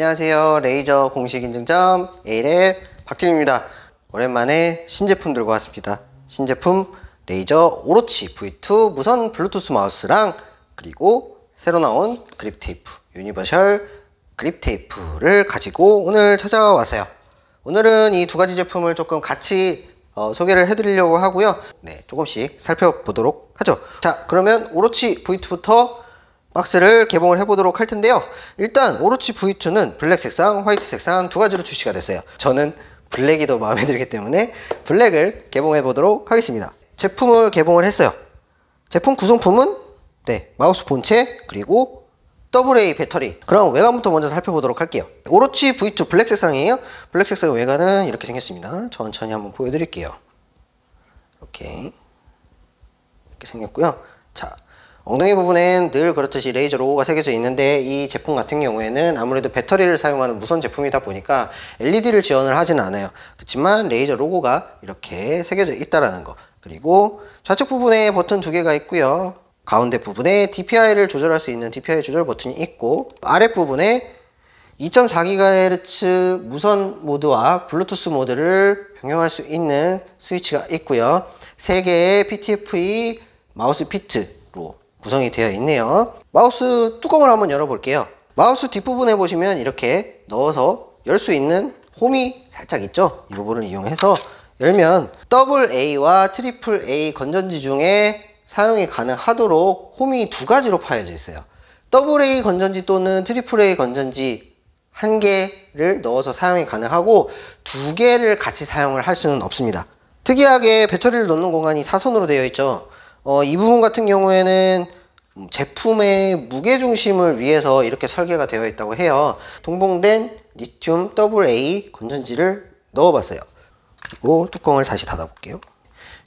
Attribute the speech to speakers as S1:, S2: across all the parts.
S1: 안녕하세요 레이저 공식 인증점 에이랩 박팀입니다 오랜만에 신제품 들고 왔습니다 신제품 레이저 오로치 V2 무선 블루투스 마우스랑 그리고 새로 나온 그립 테이프 유니버셜 그립 테이프를 가지고 오늘 찾아왔어요 오늘은 이 두 가지 제품을 조금 같이 어, 소개를 해드리려고 하고요 네 조금씩 살펴보도록 하죠 자 그러면 오로치 V2부터 박스를 개봉을 해보도록 할 텐데요 일단 오로치 V2는 블랙 색상, 화이트 색상 두 가지로 출시가 됐어요 저는 블랙이 더 마음에 들기 때문에 블랙을 개봉해 보도록 하겠습니다 제품을 개봉을 했어요 제품 구성품은 네 마우스 본체 그리고 AA 배터리 그럼 외관부터 먼저 살펴보도록 할게요 오로치 V2 블랙 색상이에요 블랙 색상 외관은 이렇게 생겼습니다 천천히 한번 보여드릴게요 이렇게 이렇게 생겼고요 자 엉덩이 부분엔 늘 그렇듯이 레이저 로고가 새겨져 있는데 이 제품 같은 경우에는 아무래도 배터리를 사용하는 무선 제품이다 보니까 LED를 지원을 하진 않아요 그렇지만 레이저 로고가 이렇게 새겨져 있다라는 거 그리고 좌측 부분에 버튼 두 개가 있고요 가운데 부분에 DPI를 조절할 수 있는 DPI 조절 버튼이 있고 아랫부분에 2.4GHz 무선 모드와 블루투스 모드를 병용할 수 있는 스위치가 있고요 3개의 PTFE 마우스 피트로 구성이 되어 있네요 마우스 뚜껑을 한번 열어 볼게요 마우스 뒷부분에 보시면 이렇게 넣어서 열 수 있는 홈이 살짝 있죠 이 부분을 이용해서 열면 a A와 a a A 건전지 중에 사용이 가능하도록 홈이 두 가지로 파여져 있어요 a A 건전지 또는 a a A 건전지 한 개를 넣어서 사용이 가능하고 두 개를 같이 사용을 할 수는 없습니다 특이하게 배터리를 넣는 공간이 사선으로 되어 있죠 어, 이 부분 같은 경우에는 제품의 무게 중심을 위해서 이렇게 설계가 되어 있다고 해요. 동봉된 리튬 AA 건전지를 넣어봤어요. 그리고 뚜껑을 다시 닫아볼게요.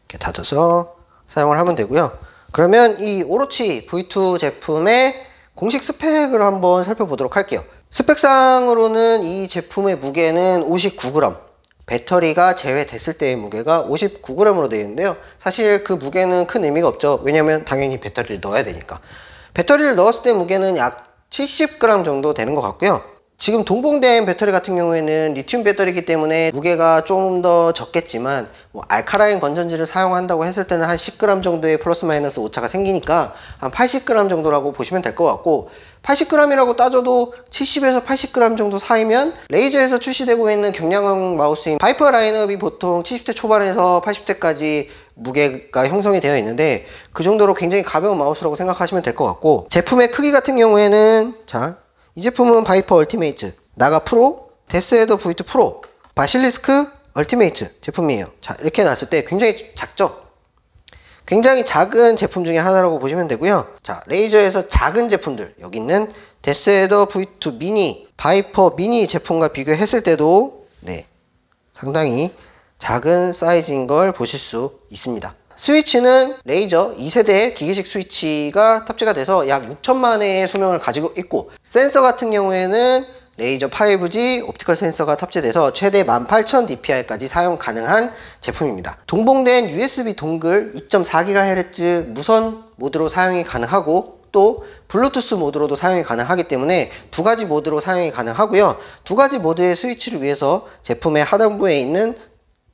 S1: 이렇게 닫아서 사용을 하면 되고요. 그러면 이 오로치 V2 제품의 공식 스펙을 한번 살펴보도록 할게요. 스펙상으로는 이 제품의 무게는 59g 배터리가 제외됐을 때의 무게가 59g으로 되어 있는데요 사실 그 무게는 큰 의미가 없죠 왜냐면 당연히 배터리를 넣어야 되니까 배터리를 넣었을 때 무게는 약 70g 정도 되는 것 같고요 지금 동봉된 배터리 같은 경우에는 리튬 배터리이기 때문에 무게가 조금 더 적겠지만 뭐 알카라인 건전지를 사용한다고 했을 때는 한 10g 정도의 플러스 마이너스 오차가 생기니까 한 80g 정도라고 보시면 될 것 같고 80g이라고 따져도 70에서 80g 정도 사이면 레이저에서 출시되고 있는 경량형 마우스인 파이퍼 라인업이 보통 70대 초반에서 80대까지 무게가 형성이 되어 있는데 그 정도로 굉장히 가벼운 마우스라고 생각하시면 될 것 같고 제품의 크기 같은 경우에는 자 이 제품은 바이퍼 얼티메이트 나가 프로 데스헤더 V2 프로 바실리스크 얼티메이트 제품이에요. 자, 이렇게 났을 때 굉장히 작죠? 굉장히 작은 제품 중에 하나라고 보시면 되고요. 자, 레이저에서 작은 제품들, 여기 있는 데스에더 V2 미니, 바이퍼 미니 제품과 비교했을 때도 네, 상당히 작은 사이즈인 걸 보실 수 있습니다. 스위치는 레이저 2세대 기계식 스위치가 탑재가 돼서 약 6천만 의 수명을 가지고 있고 센서 같은 경우에는 레이저 5G 옵티컬 센서가 탑재돼서 최대 18,000dpi까지 사용 가능한 제품입니다. 동봉된 USB 동글 2.4GHz 무선 모드로 사용이 가능하고 또 블루투스 모드로도 사용이 가능하기 때문에 두 가지 모드로 사용이 가능하고요. 두 가지 모드의 스위치를 위해서 제품의 하단부에 있는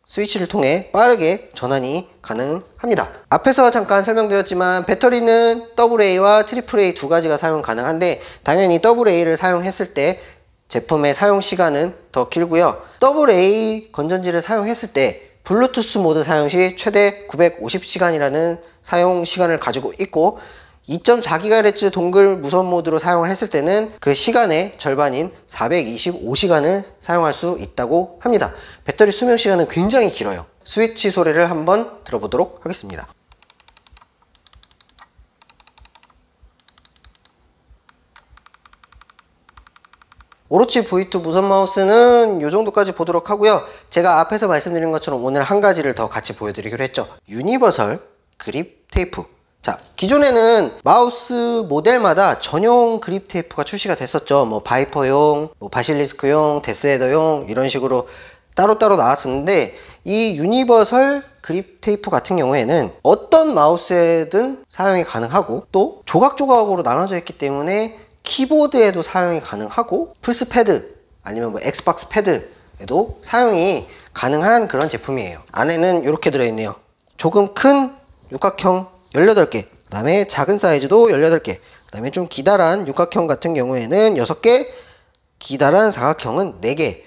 S1: 스위치를 통해 빠르게 전환이 가능합니다. 앞에서 잠깐 설명드렸지만 배터리는 AA와 AAA 두 가지가 사용 가능한데 당연히 AA를 사용했을 때 제품의 사용 시간은 더 길고요 AA 건전지를 사용했을 때 블루투스 모드 사용 시 최대 950시간이라는 사용 시간을 가지고 있고 2.4GHz 동글 무선 모드로 사용 했을 때는 그 시간의 절반인 425시간을 사용할 수 있다고 합니다 배터리 수명 시간은 굉장히 길어요 스위치 소리를 한번 들어보도록 하겠습니다 오로치 V2 무선 마우스는 이 정도까지 보도록 하고요. 제가 앞에서 말씀드린 것처럼 오늘 한 가지를 더 같이 보여드리기로 했죠. 유니버설 그립 테이프. 자, 기존에는 마우스 모델마다 전용 그립 테이프가 출시가 됐었죠. 뭐 바이퍼용, 뭐 바실리스크용, 데스헤더용 이런 식으로 따로따로 나왔었는데 이 유니버설 그립 테이프 같은 경우에는 어떤 마우스에든 사용이 가능하고 또 조각조각으로 나눠져 있기 때문에 키보드에도 사용이 가능하고 플스패드 아니면 뭐 엑스박스 패드에도 사용이 가능한 그런 제품이에요 안에는 이렇게 들어있네요 조금 큰 육각형 18개 그 다음에 작은 사이즈도 18개 그 다음에 좀 기다란 육각형 같은 경우에는 6개 기다란 사각형은 4개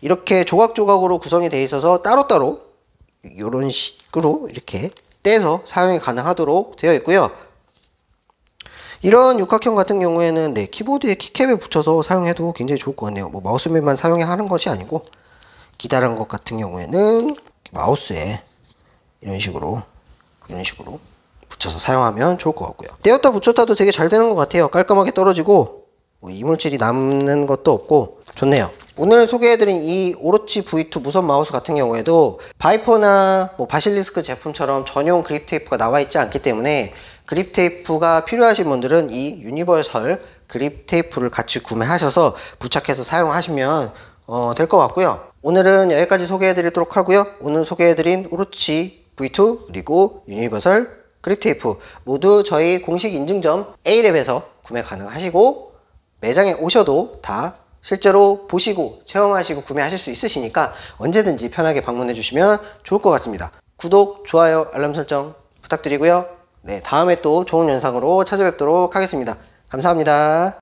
S1: 이렇게 조각조각으로 구성이 되어 있어서 따로따로 이런 식으로 이렇게 떼서 사용이 가능하도록 되어 있고요 이런 육각형 같은 경우에는 네, 키보드에 키캡에 붙여서 사용해도 굉장히 좋을 것 같네요. 뭐 마우스맨만 사용하는 것이 아니고 기다란 것 같은 경우에는 마우스에 이런 식으로 이런 식으로 붙여서 사용하면 좋을 것 같고요. 떼었다 붙였다도 되게 잘 되는 것 같아요. 깔끔하게 떨어지고 뭐 이물질이 남는 것도 없고 좋네요. 오늘 소개해드린 이 오로치 V2 무선 마우스 같은 경우에도 바이퍼나 뭐 바실리스크 제품처럼 전용 그립 테이프가 나와 있지 않기 때문에 그립 테이프가 필요하신 분들은 이 유니버설 그립 테이프를 같이 구매하셔서 부착해서 사용하시면 어, 될것 같고요 오늘은 여기까지 소개해 드리도록 하고요 오늘 소개해 드린 오로치 V2 그리고 유니버설 그립 테이프 모두 저희 공식 인증점 A랩에서 구매 가능하시고 매장에 오셔도 다 실제로 보시고 체험하시고 구매하실 수 있으시니까 언제든지 편하게 방문해 주시면 좋을 것 같습니다 구독, 좋아요, 알람 설정 부탁드리고요 네, 다음에 또 좋은 영상으로 찾아뵙도록 하겠습니다. 감사합니다.